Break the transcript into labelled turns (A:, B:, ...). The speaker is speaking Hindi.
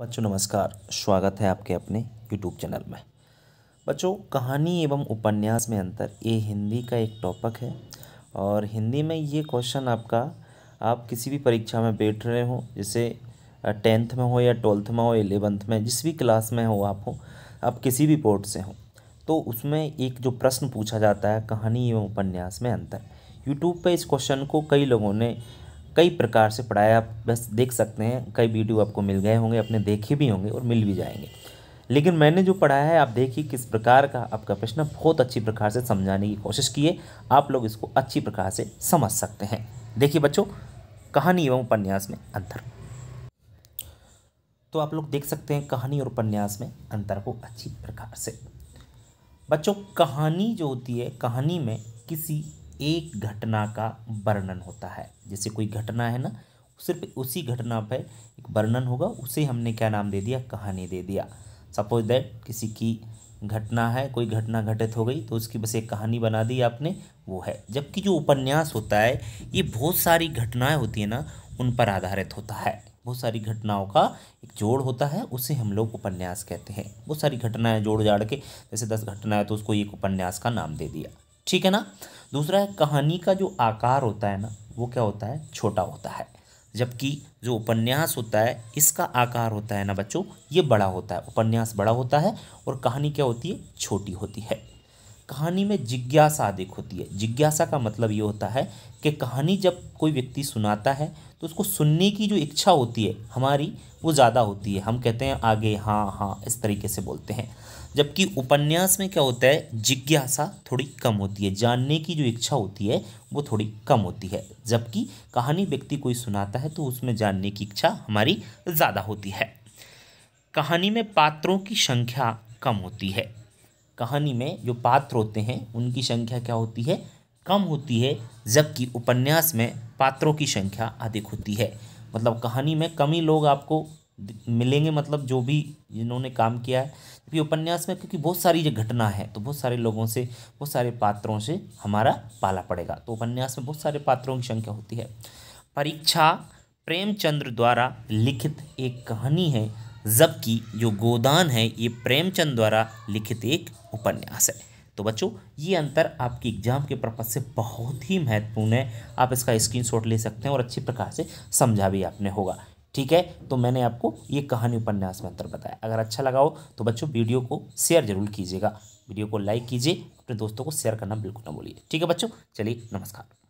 A: बच्चों नमस्कार स्वागत है आपके अपने YouTube चैनल में बच्चों कहानी एवं उपन्यास में अंतर ये हिंदी का एक टॉपिक है और हिंदी में ये क्वेश्चन आपका आप किसी भी परीक्षा में बैठ रहे हो जैसे टेंथ में हो या ट्वेल्थ में हो एलेवंथ में जिस भी क्लास में हो आप हो आप किसी भी बोर्ड से हो तो उसमें एक जो प्रश्न पूछा जाता है कहानी एवं उपन्यास में अंतर यूट्यूब पर इस क्वेश्चन को कई लोगों ने कई प्रकार से पढ़ाया आप बस देख सकते हैं कई वीडियो आपको मिल गए होंगे अपने देखे भी होंगे और मिल भी जाएंगे लेकिन मैंने जो पढ़ाया है आप देखिए किस प्रकार का आपका प्रश्न बहुत अच्छी प्रकार से समझाने की कोशिश की है आप लोग इसको अच्छी प्रकार से समझ सकते हैं देखिए बच्चों कहानी एवं उपन्यास में अंतर तो आप लोग देख सकते हैं कहानी और उपन्यास में अंतर को अच्छी प्रकार से बच्चों कहानी जो होती है कहानी में किसी एक घटना का वर्णन होता है जैसे कोई घटना है ना सिर्फ उसी घटना पर एक वर्णन होगा उसे हमने क्या नाम दे दिया कहानी दे दिया सपोज दैट किसी की घटना है कोई घटना घटित हो गई तो उसकी बस एक कहानी बना दी आपने वो है जबकि जो उपन्यास होता है ये बहुत सारी घटनाएं होती है ना उन पर आधारित होता है बहुत सारी घटनाओं का एक जोड़ होता है उसे हम लोग उपन्यास कहते हैं बहुत सारी घटनाएं जोड़ जाड़ के जैसे दस घटना है तो उसको एक उपन्यास का नाम दे दिया ठीक है ना दूसरा है कहानी का जो आकार होता है ना वो क्या होता है छोटा होता है जबकि जो उपन्यास होता है इसका आकार होता है ना बच्चों ये बड़ा होता है उपन्यास बड़ा होता है और कहानी क्या होती है छोटी होती है कहानी में जिज्ञासा अधिक होती है जिज्ञासा का मतलब ये होता है कि कहानी जब कोई व्यक्ति सुनाता है तो उसको सुनने की जो इच्छा होती है हमारी वो ज़्यादा होती है हम कहते हैं आगे हाँ हाँ इस तरीके से बोलते हैं जबकि उपन्यास में क्या होता है जिज्ञासा थोड़ी कम होती है जानने की जो इच्छा होती है वो थोड़ी कम होती है जबकि कहानी व्यक्ति कोई सुनाता है तो उसमें जानने की इच्छा हमारी ज़्यादा होती है कहानी में पात्रों की संख्या कम होती है कहानी में जो पात्र होते हैं उनकी संख्या क्या होती है कम होती है जबकि उपन्यास में पात्रों की संख्या अधिक होती है मतलब कहानी में कम ही लोग आपको मिलेंगे मतलब जो भी इन्होंने काम किया है क्योंकि उपन्यास में क्योंकि बहुत सारी जो घटना है तो बहुत सारे लोगों से बहुत सारे पात्रों से हमारा पाला पड़ेगा तो उपन्यास में बहुत सारे पात्रों की संख्या होती है परीक्षा प्रेमचंद्र द्वारा लिखित एक कहानी है जबकि जो गोदान है ये प्रेमचंद द्वारा लिखित एक उपन्यास है तो बच्चों ये अंतर आपकी एग्जाम के पर्पज़ से बहुत ही महत्वपूर्ण है आप इसका स्क्रीनशॉट ले सकते हैं और अच्छी प्रकार से समझा भी आपने होगा ठीक है तो मैंने आपको ये कहानी उपन्यास में अंतर बताया अगर अच्छा लगा हो तो बच्चों वीडियो को शेयर जरूर कीजिएगा वीडियो को लाइक कीजिए अपने दोस्तों को शेयर करना बिल्कुल ना बोलिए ठीक है बच्चों चलिए नमस्कार